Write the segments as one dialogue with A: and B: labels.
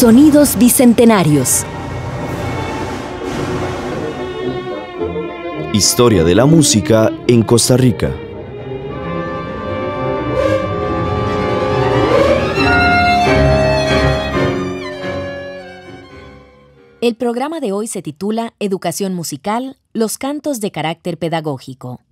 A: Sonidos Bicentenarios.
B: Historia de la música en Costa Rica.
A: El programa de hoy se titula Educación Musical, los cantos de carácter pedagógico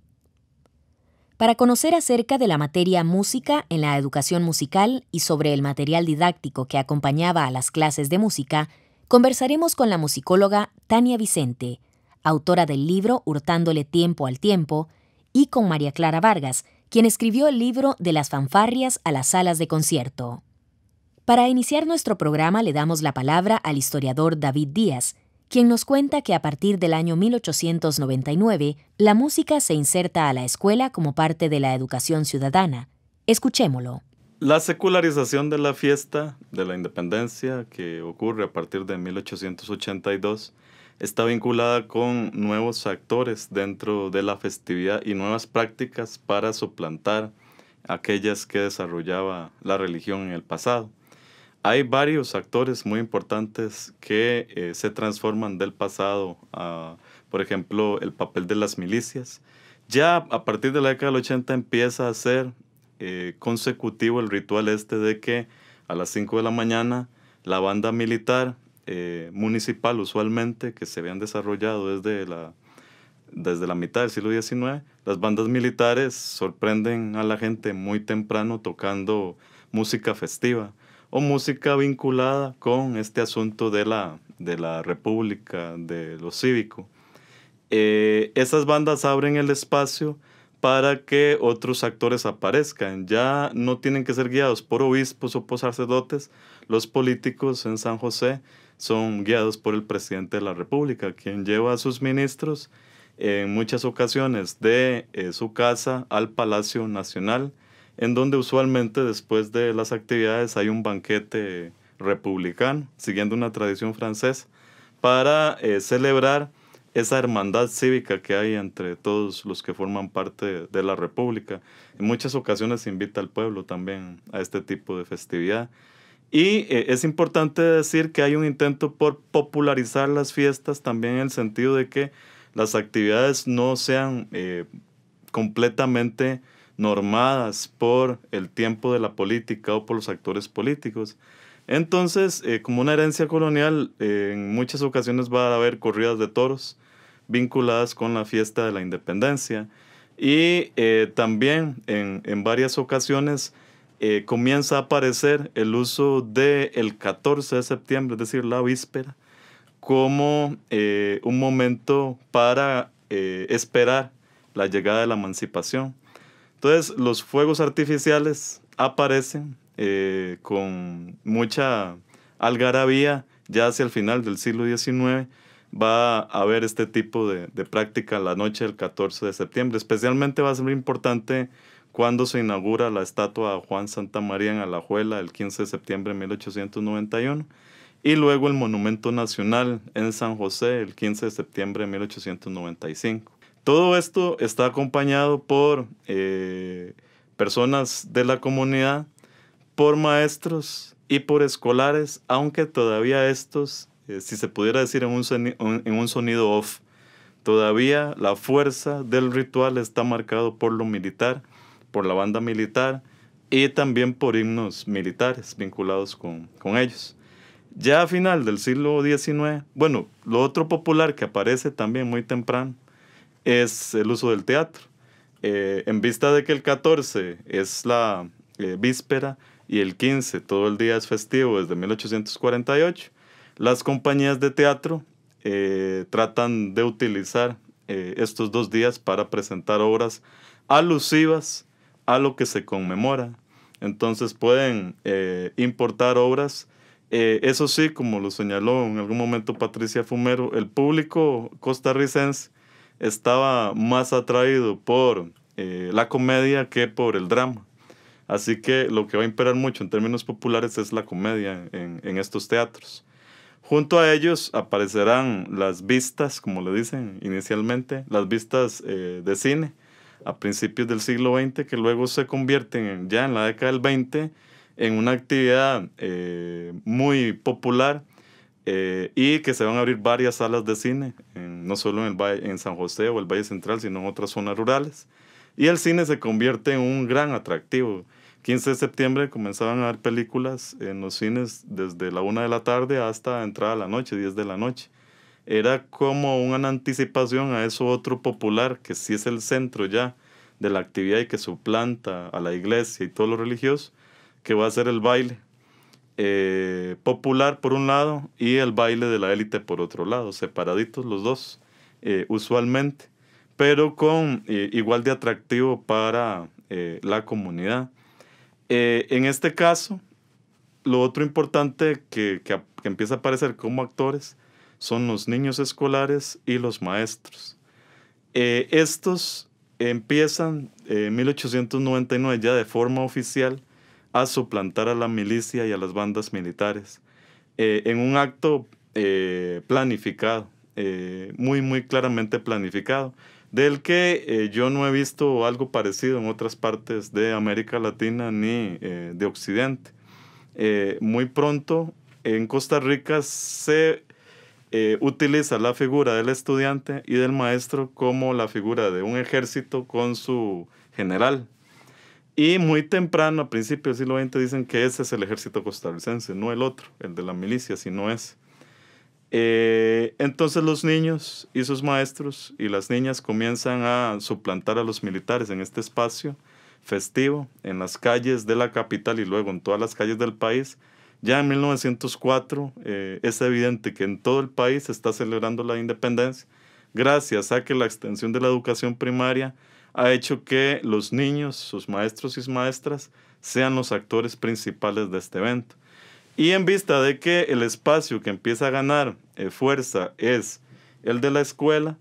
A: para conocer acerca de la materia música en la educación musical y sobre el material didáctico que acompañaba a las clases de música, conversaremos con la musicóloga Tania Vicente, autora del libro Hurtándole tiempo al tiempo, y con María Clara Vargas, quien escribió el libro De las fanfarrias a las salas de concierto. Para iniciar nuestro programa le damos la palabra al historiador David Díaz, quien nos cuenta que a partir del año 1899 la música se inserta a la escuela como parte de la educación ciudadana. Escuchémoslo.
C: La secularización de la fiesta de la independencia que ocurre a partir de 1882 está vinculada con nuevos actores dentro de la festividad y nuevas prácticas para suplantar aquellas que desarrollaba la religión en el pasado hay varios actores muy importantes que eh, se transforman del pasado a, por ejemplo, el papel de las milicias. Ya a partir de la década del 80 empieza a ser eh, consecutivo el ritual este de que a las 5 de la mañana la banda militar eh, municipal usualmente que se habían desarrollado desde la, desde la mitad del siglo XIX, las bandas militares sorprenden a la gente muy temprano tocando música festiva o música vinculada con este asunto de la, de la república, de lo cívico. Eh, esas bandas abren el espacio para que otros actores aparezcan. Ya no tienen que ser guiados por obispos o por sacerdotes. Los políticos en San José son guiados por el presidente de la República, quien lleva a sus ministros en muchas ocasiones de eh, su casa al Palacio Nacional en donde usualmente después de las actividades hay un banquete republicano, siguiendo una tradición francesa, para eh, celebrar esa hermandad cívica que hay entre todos los que forman parte de la República. En muchas ocasiones se invita al pueblo también a este tipo de festividad. Y eh, es importante decir que hay un intento por popularizar las fiestas también en el sentido de que las actividades no sean eh, completamente normadas por el tiempo de la política o por los actores políticos. Entonces, eh, como una herencia colonial, eh, en muchas ocasiones va a haber corridas de toros vinculadas con la fiesta de la independencia. Y eh, también en, varias ocasiones comienza a aparecer el uso del 14 de septiembre, es decir, la víspera, como un momento para esperar la llegada de la emancipación. Entonces, los fuegos artificiales aparecen eh, con mucha algarabía ya hacia el final del siglo XIX. Va a haber este tipo de, de práctica la noche del 14 de septiembre. Especialmente va a ser importante cuando se inaugura la estatua de Juan Santa María en Alajuela el 15 de septiembre de 1891 y luego el Monumento Nacional en San José el 15 de septiembre de 1895. Todo esto está acompañado por eh, personas de la comunidad, por maestros y por escolares, aunque todavía estos, eh, si se pudiera decir en un, sonido, en un sonido off, todavía la fuerza del ritual está marcado por lo militar, por la banda militar y también por himnos militares vinculados con, con ellos. Ya a final del siglo XIX, bueno, lo otro popular que aparece también muy temprano es el uso del teatro. Eh, en vista de que el 14 es la eh, víspera y el 15 todo el día es festivo desde 1848, las compañías de teatro eh, tratan de utilizar estos dos días para presentar obras alusivas a lo que se conmemora. Entonces pueden importar obras eso sí, como lo señaló en algún momento Patricia Fumero, el público costarricense estaba más atraído por eh, la comedia que por el drama. Así que lo que va a imperar mucho en términos populares es la comedia en, estos teatros. Junto a ellos aparecerán las vistas, como le dicen inicialmente, las vistas eh, de cine a principios del siglo XX, que luego se convierten ya en la década del XX... en una actividad eh, muy popular eh, y que se van a abrir varias salas de cine, no solo en, el en San José o el Valle Central, sino en otras zonas rurales. Y el cine se convierte en un gran atractivo. 15 de septiembre comenzaban a dar películas en los cines desde la una de la tarde hasta entrada la noche, 10 de la noche. Era como una anticipación a eso otro popular, que sí es el centro ya de la actividad y que suplanta a la iglesia y todo lo religioso, que va a ser el baile eh, popular por un lado y el baile de la élite por otro lado, separaditos los dos, eh, usualmente, pero con eh, igual de atractivo para la comunidad. en este caso, lo otro importante que, empieza a aparecer como actores son los niños escolares y los maestros. estos empiezan en 1899 ya de forma oficial a suplantar a la milicia y a las bandas militares eh, en un acto eh, planificado, eh, muy, muy claramente planificado, del que yo no he visto algo parecido en otras partes de América Latina ni de Occidente. muy pronto en Costa Rica se utiliza la figura del estudiante y del maestro como la figura de un ejército con su general. Y muy temprano, a principios del siglo XX, dicen que ese es el ejército costarricense, no el otro, el de la milicia, sino ese. Eh, entonces los niños y sus maestros y las niñas comienzan a suplantar a los militares en este espacio festivo, en las calles de la capital y luego en todas las calles del país. Ya en 1904 eh, es evidente que en todo el país se está celebrando la independencia gracias a que la extensión de la educación primaria ha hecho que los niños, sus maestros y sus maestras, sean los actores principales de este evento. Y en vista de que el espacio que empieza a ganar eh, fuerza es el de la escuela,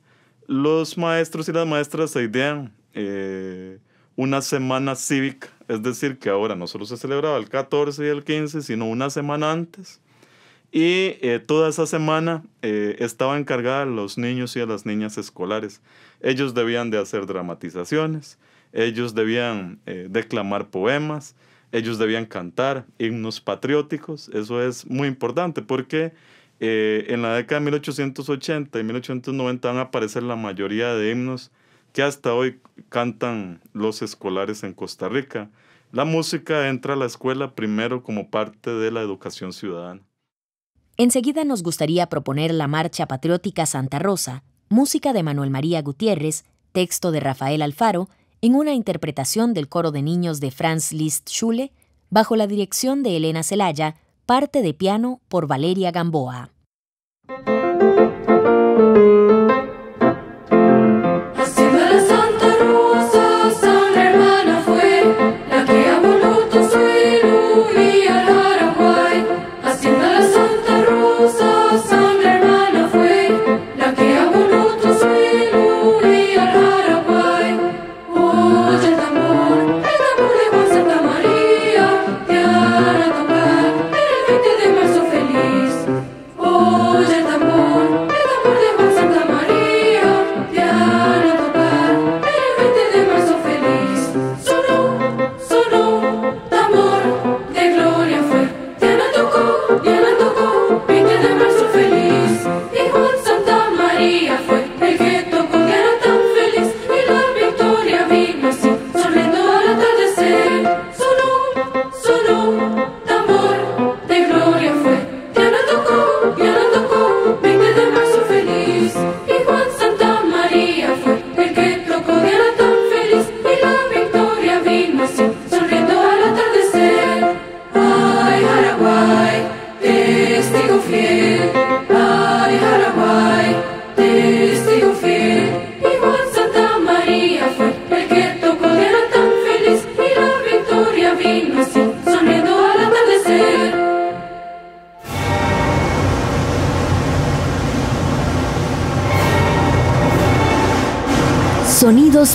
C: los maestros y las maestras se idean eh, una semana cívica. Es decir, que ahora no solo se celebraba el 14 y el 15, sino una semana antes y eh, toda esa semana eh, estaba encargada a los niños y a las niñas escolares. Ellos debían de hacer dramatizaciones, ellos debían eh, declamar poemas, ellos debían cantar himnos patrióticos. Eso es muy importante porque en la década de 1880 y 1890 van a aparecer la mayoría de himnos que hasta hoy cantan los escolares en Costa Rica. La música entra a la escuela primero como parte de la educación ciudadana.
A: Enseguida nos gustaría proponer la Marcha Patriótica Santa Rosa, música de Manuel María Gutiérrez, texto de Rafael Alfaro, en una interpretación del coro de niños de Franz Liszt Schule, bajo la dirección de Elena Celaya, parte de piano por Valeria Gamboa.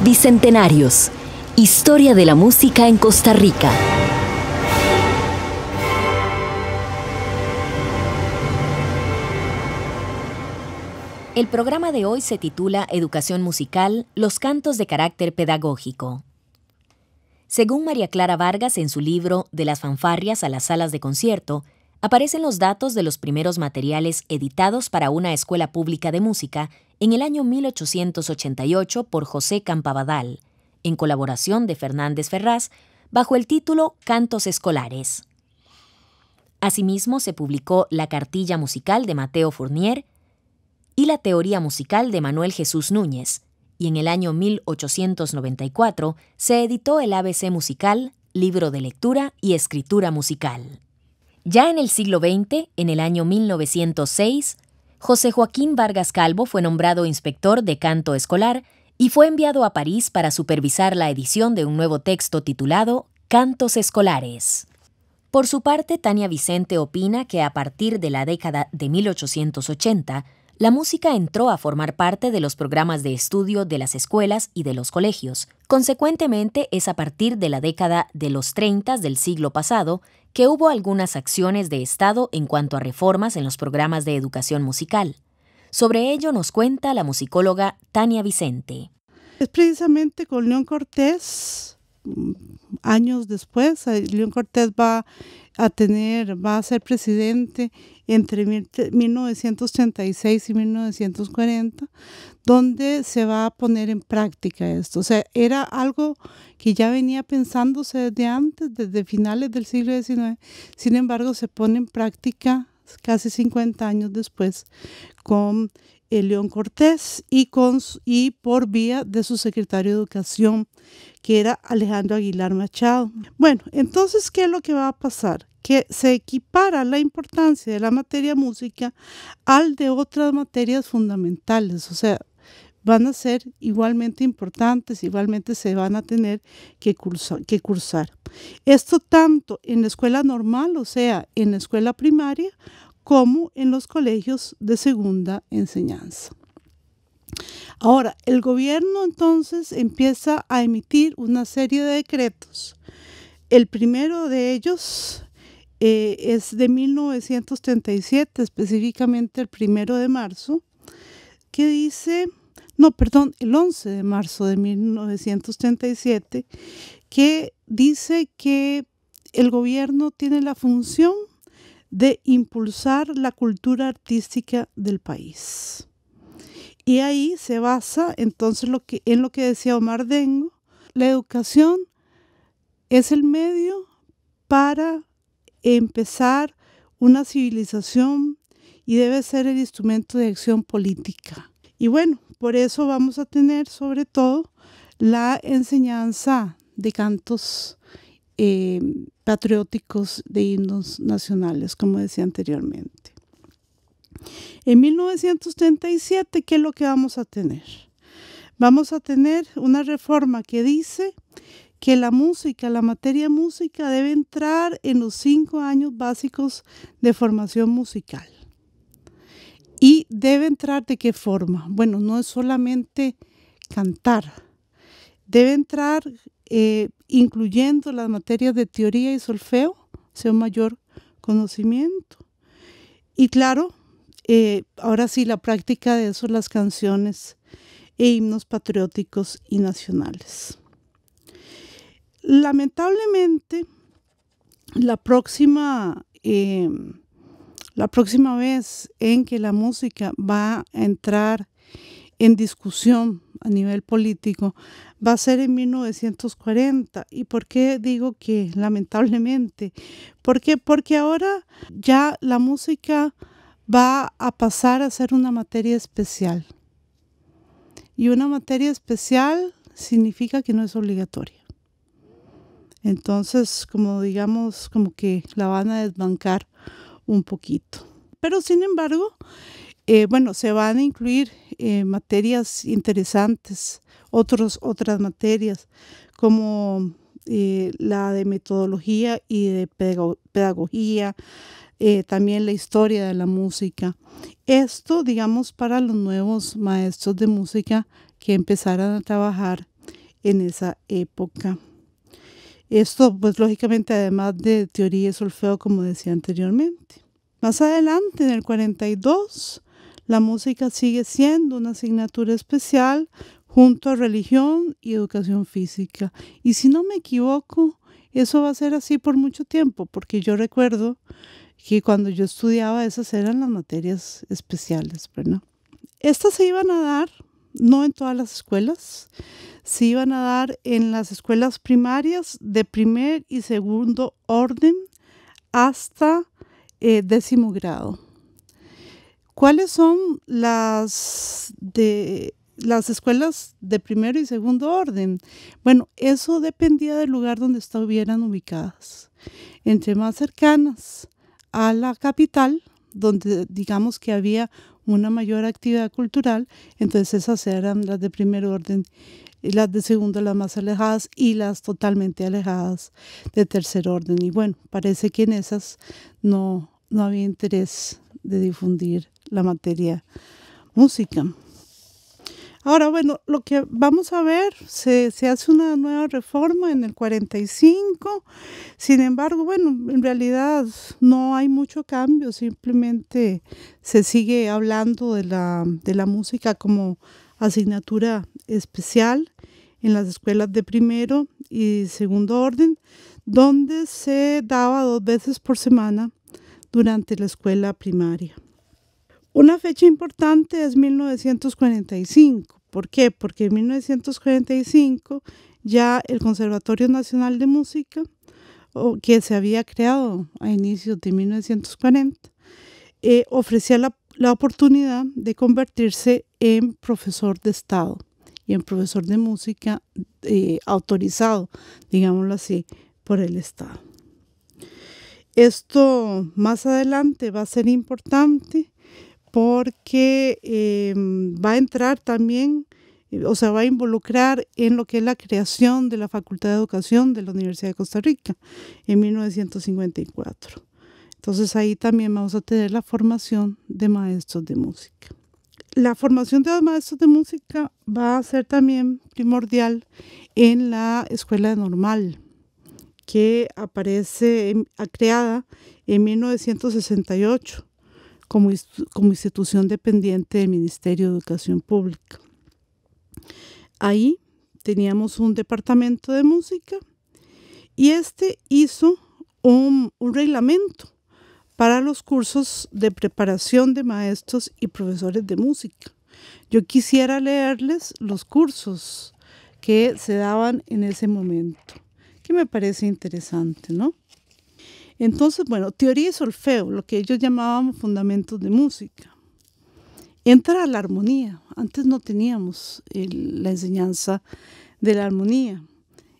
A: Bicentenarios. Historia de la música en Costa Rica. El programa de hoy se titula Educación Musical, los cantos de carácter pedagógico. Según María Clara Vargas en su libro De las fanfarrias a las salas de concierto, aparecen los datos de los primeros materiales editados para una escuela pública de música en el año 1888 por José Campabadal, en colaboración de Fernández Ferraz, bajo el título Cantos Escolares. Asimismo se publicó la cartilla musical de Mateo Fournier y la teoría musical de Manuel Jesús Núñez, y en el año 1894 se editó el ABC musical, libro de lectura y escritura musical. Ya en el siglo XX, en el año 1906, José Joaquín Vargas Calvo fue nombrado inspector de canto escolar y fue enviado a París para supervisar la edición de un nuevo texto titulado Cantos Escolares. Por su parte, Tania Vicente opina que a partir de la década de 1880, la música entró a formar parte de los programas de estudio de las escuelas y de los colegios. Consecuentemente, es a partir de la década de los 30 del siglo pasado que hubo algunas acciones de Estado en cuanto a reformas en los programas de educación musical.
D: Sobre ello nos cuenta la musicóloga Tania Vicente. Es precisamente con León Cortés años después, eh, León Cortés va a tener, va a ser presidente entre 1936 y 1940, donde se va a poner en práctica esto. O sea, era algo que ya venía pensándose desde antes, desde finales del siglo XIX, sin embargo se pone en práctica casi 50 años después con eh, León Cortés y, con, y por vía de su secretario de Educación, que era Alejandro Aguilar Machado. Bueno, entonces, ¿qué es lo que va a pasar? que se equipara la importancia de la materia música al de otras materias fundamentales, o sea, van a ser igualmente importantes, igualmente se van a tener que cursar, que cursar. Esto tanto en la escuela normal, o sea, en la escuela primaria, como en los colegios de segunda enseñanza. Ahora, el gobierno entonces empieza a emitir una serie de decretos. El primero de ellos eh, es de 1937, específicamente el primero de marzo, que dice, no, perdón, el 11 de marzo de 1937, que dice que el gobierno tiene la función de impulsar la cultura artística del país. Y ahí se basa entonces lo que, en lo que decía Omar Dengo, la educación es el medio para empezar una civilización y debe ser el instrumento de acción política. Y bueno, por eso vamos a tener sobre todo la enseñanza de cantos eh, patrióticos de himnos nacionales, como decía anteriormente. En 1937, ¿qué es lo que vamos a tener? Vamos a tener una reforma que dice que la música, la materia música debe entrar en los cinco años básicos de formación musical. ¿Y debe entrar de qué forma? Bueno, no es solamente cantar. Debe entrar eh, incluyendo las materias de teoría y solfeo, sea un mayor conocimiento. Y claro, eh, ahora sí, la práctica de eso, las canciones e himnos patrióticos y nacionales. Lamentablemente, la próxima, eh, la próxima vez en que la música va a entrar en discusión a nivel político va a ser en 1940. ¿Y por qué digo que lamentablemente? ¿Por Porque ahora ya la música va a pasar a ser una materia especial. Y una materia especial significa que no es obligatoria. Entonces, como digamos, como que la van a desbancar un poquito. Pero sin embargo, eh, bueno, se van a incluir eh, materias interesantes, otros, otras materias, como eh, la de metodología y de pedagogía, eh, también la historia de la música. Esto, digamos, para los nuevos maestros de música que empezaran a trabajar en esa época. Esto, pues lógicamente, además de teoría y solfeo, como decía anteriormente. Más adelante, en el 42, la música sigue siendo una asignatura especial junto a religión y educación física. Y si no me equivoco, eso va a ser así por mucho tiempo, porque yo recuerdo que cuando yo estudiaba esas eran las materias especiales, ¿verdad? Estas se iban a dar, no en todas las escuelas, se iban a dar en las escuelas primarias de primer y segundo orden hasta eh, décimo grado. ¿Cuáles son las de las escuelas de primero y segundo orden? Bueno, eso dependía del lugar donde estuvieran ubicadas. Entre más cercanas a la capital, donde digamos que había una mayor actividad cultural, entonces esas eran las de primer orden, y las de segundo las más alejadas y las totalmente alejadas de tercer orden. Y bueno, parece que en esas no, no había interés de difundir la materia música. Ahora, bueno, lo que vamos a ver, se, hace una nueva reforma en el 45, sin embargo, bueno, en realidad no hay mucho cambio, simplemente se sigue hablando de la, de la música como asignatura especial en las escuelas de primero y segundo orden, donde se daba dos veces por semana durante la escuela primaria. Una fecha importante es 1945. ¿Por qué? Porque en 1945 ya el Conservatorio Nacional de Música, que se había creado a inicios de 1940, eh, ofrecía la, oportunidad de convertirse en profesor de Estado y en profesor de música eh, autorizado, digámoslo así, por el Estado. Esto más adelante va a ser importante porque eh, va a entrar también, o sea, va a involucrar en lo que es la creación de la Facultad de Educación de la Universidad de Costa Rica en 1954. Entonces ahí también vamos a tener la formación de maestros de música. La formación de los maestros de música va a ser también primordial en la escuela normal que aparece creada en 1968 como, institución dependiente del Ministerio de Educación Pública. Ahí teníamos un departamento de música y este hizo un, un reglamento para los cursos de preparación de maestros y profesores de música. Yo quisiera leerles los cursos que se daban en ese momento, que me parece interesante, ¿no? Entonces, bueno, teoría y solfeo, lo que ellos llamábamos fundamentos de música. Entra la armonía. Antes no teníamos la enseñanza de la armonía.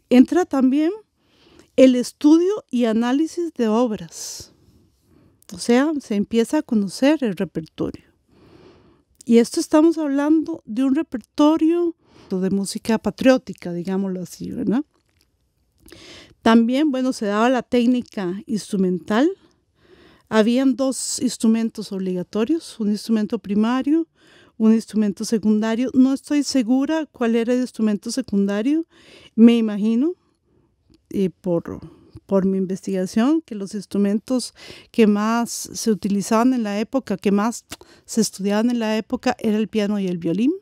D: Entra también el estudio y análisis de obras. O sea, se empieza a conocer el repertorio. Y esto estamos hablando de un repertorio de música patriótica, digámoslo así, ¿verdad? También, bueno, se daba la técnica instrumental. Habían dos instrumentos obligatorios, un instrumento primario, un instrumento secundario. No estoy segura cuál era el instrumento secundario. Me imagino, eh, por, por mi investigación, que los instrumentos que más se utilizaban en la época, que más se estudiaban en la época, era el piano y el violín.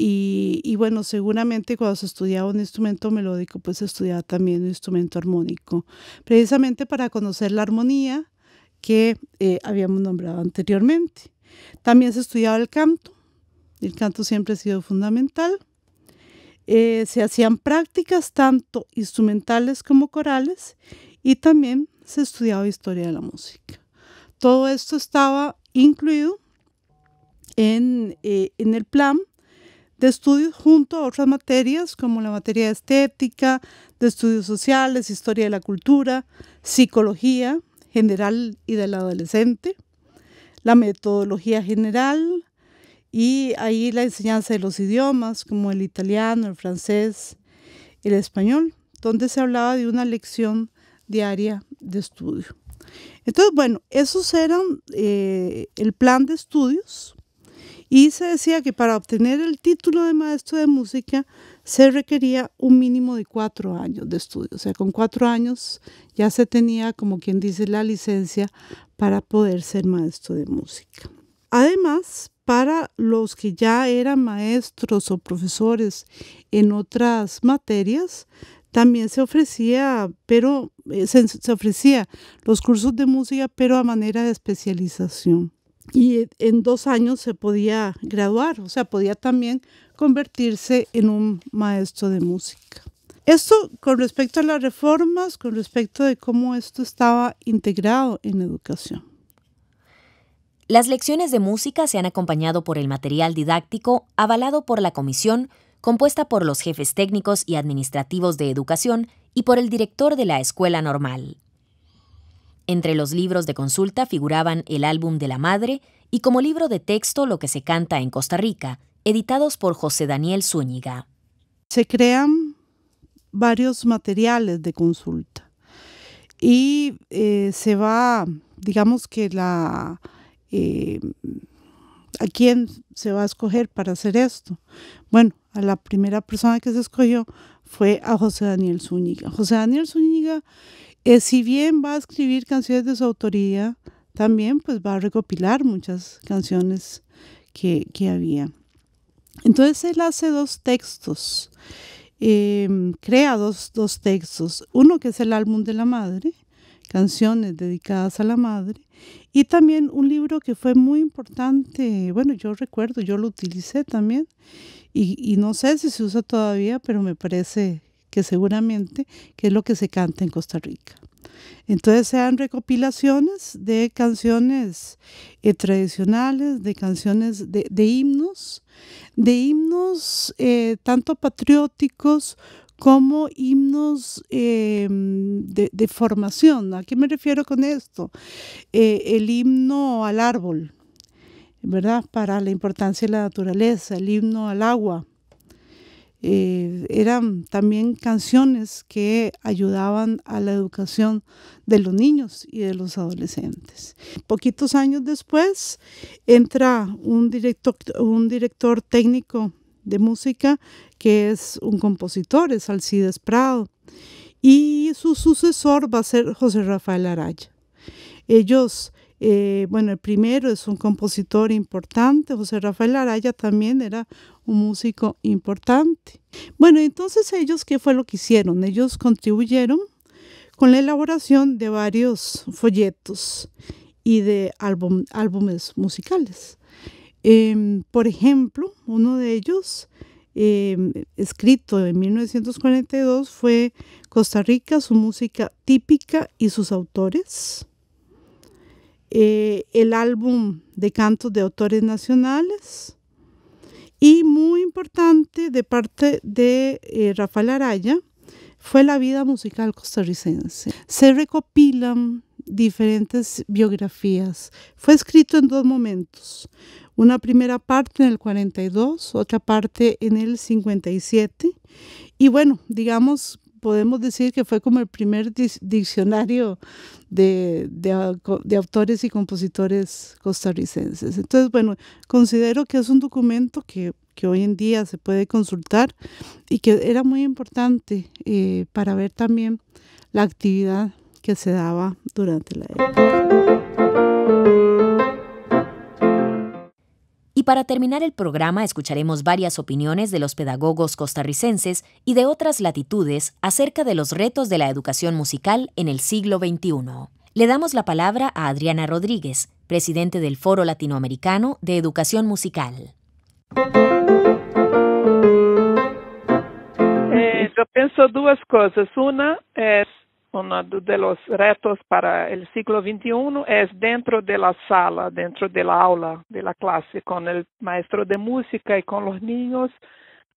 D: Y, bueno, seguramente cuando se estudiaba un instrumento melódico, pues se estudiaba también un instrumento armónico, precisamente para conocer la armonía que eh, habíamos nombrado anteriormente. También se estudiaba el canto, el canto siempre ha sido fundamental. Eh, se hacían prácticas tanto instrumentales como corales y también se estudiaba historia de la música. Todo esto estaba incluido en, eh, en el plan de estudios junto a otras materias como la materia estética, de estudios sociales, historia de la cultura, psicología general y del adolescente, la metodología general y ahí la enseñanza de los idiomas como el italiano, el francés, el español, donde se hablaba de una lección diaria de estudio. Entonces, bueno, esos eran eh, el plan de estudios y se decía que para obtener el título de maestro de música se requería un mínimo de cuatro años de estudio. O sea, con cuatro años ya se tenía, como quien dice, la licencia para poder ser maestro de música. Además, para los que ya eran maestros o profesores en otras materias, también se ofrecía, pero eh, se ofrecía los cursos de música, pero a manera de especialización y en dos años se podía graduar, o sea, podía también convertirse en un maestro de música. Esto con respecto a las reformas, con respecto de cómo esto estaba integrado en educación.
A: Las lecciones de música se han acompañado por el material didáctico avalado por la comisión, compuesta por los jefes técnicos y administrativos de educación y por el director de la escuela normal. Entre los libros de consulta figuraban el álbum de la madre y como libro de texto Lo que se canta en Costa Rica, editados por José Daniel Zúñiga.
D: Se crean varios materiales de consulta y eh, se va, digamos que la... Eh, ¿A quién se va a escoger para hacer esto? Bueno, a la primera persona que se escogió fue a José Daniel Zúñiga. José Daniel Zúñiga eh, si bien va a escribir canciones de su autoría, también pues va a recopilar muchas canciones que, había. Entonces él hace dos textos, em, crea dos, textos, uno que es el álbum de la madre, canciones dedicadas a la madre, y también un libro que fue muy importante, bueno, yo recuerdo, yo lo utilicé también, y, y no sé si se usa todavía, pero me parece que seguramente, que es lo que se canta en Costa Rica. Entonces sean recopilaciones de canciones eh, tradicionales, de canciones de, himnos, de himnos eh, tanto patrióticos como himnos em, de, de, formación. ¿A qué me refiero con esto? Eh, el himno al árbol, ¿verdad? Para la importancia de la naturaleza, el himno al agua, eh, eran también canciones que ayudaban a la educación de los niños y de los adolescentes. Poquitos años después entra un director, un director técnico de música que es un compositor, es Alcides Prado, y su sucesor va a ser José Rafael Araya. Ellos eh, bueno, el primero es un compositor importante, José Rafael Araya también era un músico importante. Bueno, entonces ellos, ¿qué fue lo que hicieron? Ellos contribuyeron con la elaboración de varios folletos y de álbumes musicales. Em, por ejemplo, uno de ellos, em, escrito en 1942, fue Costa Rica, su música típica y sus autores. Eh, el álbum de cantos de autores nacionales. Y muy importante de parte de eh, Rafael Araya fue la vida musical costarricense. Se recopilan diferentes biografías. Fue escrito en dos momentos. Una primera parte en el 42, otra parte en el 57. Y bueno, digamos, podemos decir que fue como el primer diccionario de, autores y compositores costarricenses. Entonces, bueno, considero que es un documento que, hoy en día se puede consultar y que era muy importante eh, para ver también la actividad que se daba durante la época.
A: para terminar el programa escucharemos varias opiniones de los pedagogos costarricenses y de otras latitudes acerca de los retos de la educación musical en el siglo XXI. Le damos la palabra a Adriana Rodríguez, presidente del Foro Latinoamericano de Educación Musical.
E: Eh, yo pienso dos cosas. Una es uno de los retos para el siglo XXI es dentro de la sala, dentro de la aula, de la clase, con el maestro de música y con los niños,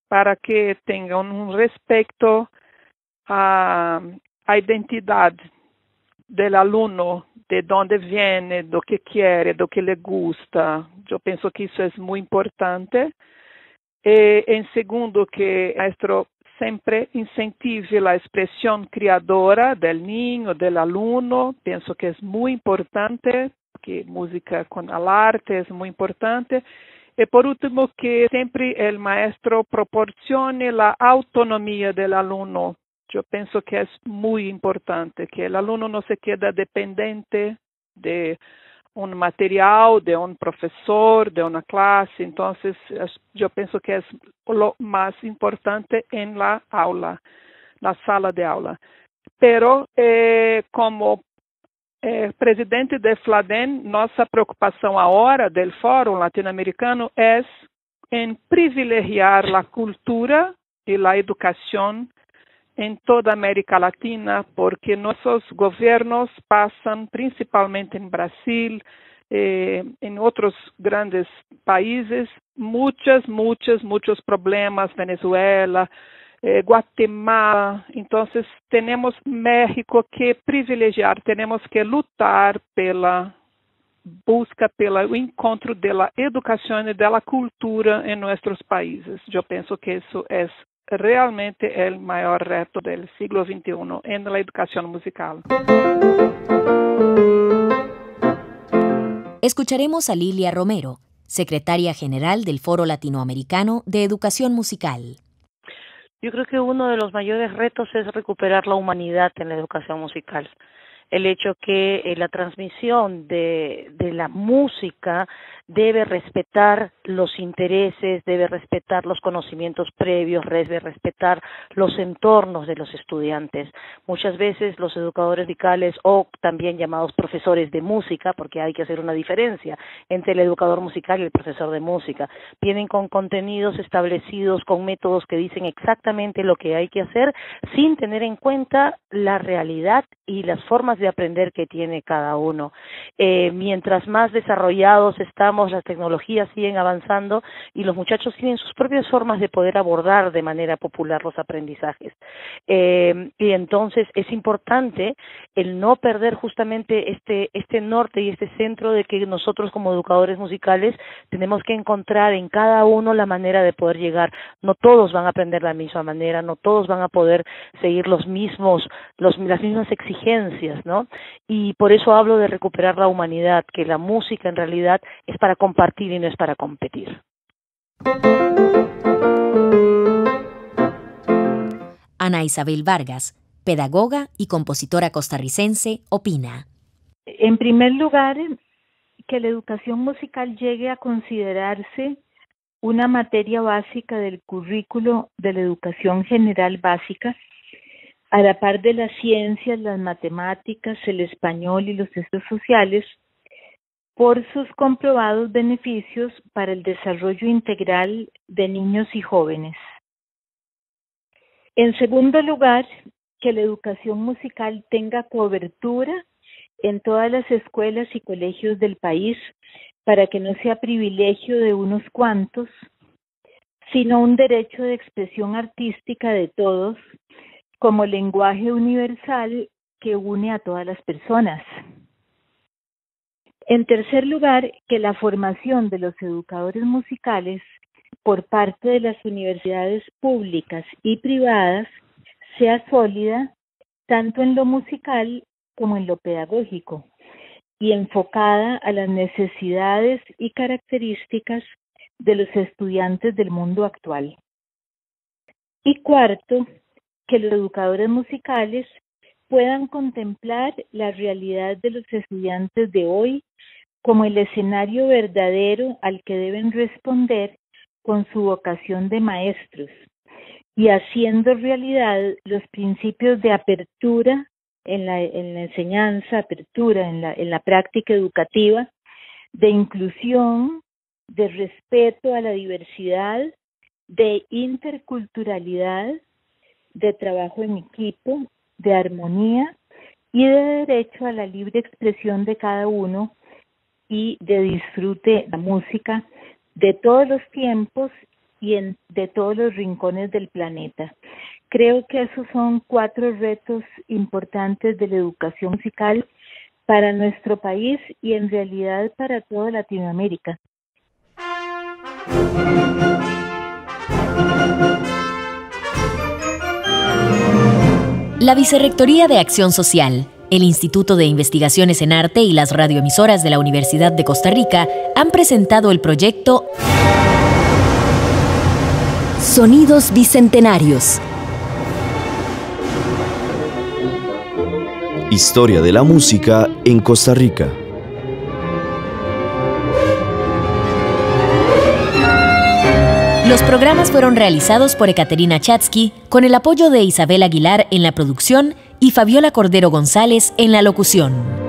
E: para que tengan un respeto a, la identidad del alumno, de dónde viene, lo que quiere, lo que le gusta. Yo pienso que eso es muy importante. Eh, en segundo, que maestro siempre incentive la expresión creadora del niño, del alumno. Pienso que es muy importante, que música con el arte es muy importante. Y por último, que siempre el maestro proporcione la autonomía del alumno. Yo pienso que es muy importante que el alumno no se quede dependiente de um material, de um professor, de uma classe. Então, eu penso que é o mais importante em la aula, na sala de aula. Pero, eh, como eh, presidente de Fladen, nossa preocupação agora do Fórum Latino-Americano é em privilegiar a cultura e a educação em toda a América Latina, porque nossos governos passam, principalmente em Brasil, eh, em outros grandes países, muitas, muitas, muitos problemas, Venezuela, eh, Guatemala. Então, temos México que privilegiar, temos que lutar pela busca pelo encontro da educação e da cultura em nossos países. Eu penso que isso é realmente el mayor reto del siglo XXI en la educación musical.
A: Escucharemos a Lilia Romero, secretaria general del Foro Latinoamericano de Educación Musical.
F: Yo creo que uno de los mayores retos es recuperar la humanidad en la educación musical. El hecho que eh, la transmisión de la música debe respetar los intereses, debe respetar los conocimientos previos, debe respetar los entornos de los estudiantes. Muchas veces los educadores musicales o también llamados profesores de música, porque hay que hacer una diferencia entre el educador musical y el profesor de música, vienen con contenidos establecidos, con métodos que dicen exactamente lo que hay que hacer, sin tener en cuenta la realidad y las formas de aprender que tiene cada uno. Eh, mientras más desarrollados están las tecnologías siguen avanzando y los muchachos tienen sus propias formas de poder abordar de manera popular los aprendizajes. Eh, y entonces es importante el no perder justamente este, este norte y este centro de que nosotros como educadores musicales tenemos que encontrar en cada uno la manera de poder llegar. No todos van a aprender la misma manera, no todos van a poder seguir los mismos, los, las mismas exigencias, ¿no? Y por eso hablo de recuperar la humanidad, que la música en realidad es para compartir y no es para competir.
A: Ana Isabel Vargas, pedagoga y compositora costarricense, opina.
G: En primer lugar, que la educación musical llegue a considerarse una materia básica del currículo de la educación general básica, a la par de las ciencias, las matemáticas, el español y los textos sociales, por sus comprobados beneficios para el desarrollo integral de niños y jóvenes. En segundo lugar, que la educación musical tenga cobertura en todas las escuelas y colegios del país para que no sea privilegio de unos cuantos, sino un derecho de expresión artística de todos como lenguaje universal que une a todas las personas. En tercer lugar, que la formación de los educadores musicales por parte de las universidades públicas y privadas sea sólida tanto en lo musical como en lo pedagógico y enfocada a las necesidades y características de los estudiantes del mundo actual. Y cuarto, que los educadores musicales puedan contemplar la realidad de los estudiantes de hoy como el escenario verdadero al que deben responder con su vocación de maestros y haciendo realidad los principios de apertura en la, enseñanza, apertura en la práctica educativa, de inclusión, de respeto a la diversidad, de interculturalidad, de trabajo en equipo de armonía y de derecho a la libre expresión de cada uno y de disfrute de la música de todos los tiempos y en, de todos los rincones del planeta. Creo que esos son cuatro retos importantes de la educación musical para nuestro país y en realidad para toda Latinoamérica.
A: La Vicerrectoría de Acción Social, el Instituto de Investigaciones en Arte y las radioemisoras de la Universidad de Costa Rica han presentado el proyecto Sonidos Bicentenarios.
B: Historia de la música en Costa Rica.
A: Los programas fueron realizados por Ekaterina Chatsky con el apoyo de Isabel Aguilar en la producción y Fabiola Cordero González en la locución.